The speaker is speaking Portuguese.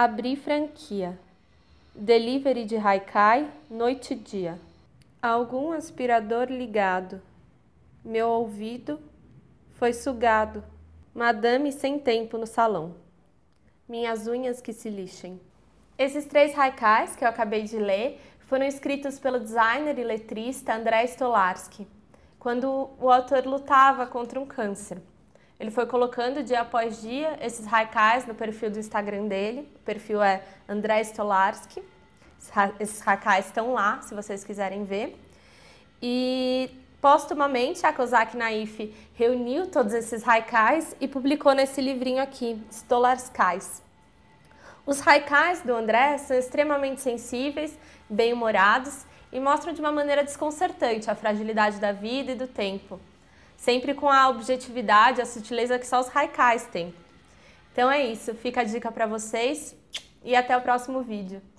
Abrir franquia. Delivery de Haikai, noite e dia. Algum aspirador ligado. Meu ouvido foi sugado. Madame sem tempo no salão. Minhas unhas que se lixem. Esses três haikais que eu acabei de ler foram escritos pelo designer e letrista André Stolarski, quando o autor lutava contra um câncer. Ele foi colocando dia após dia esses haikais no perfil do Instagram dele. O perfil é André Stolarski. Esses haikais estão lá, se vocês quiserem ver. E postumamente a Kozak Naif reuniu todos esses haikais e publicou nesse livrinho aqui, Stolarskais. Os haikais do André são extremamente sensíveis, bem-humorados e mostram de uma maneira desconcertante a fragilidade da vida e do tempo sempre com a objetividade, a sutileza que só os raikais têm. Então é isso, fica a dica para vocês e até o próximo vídeo.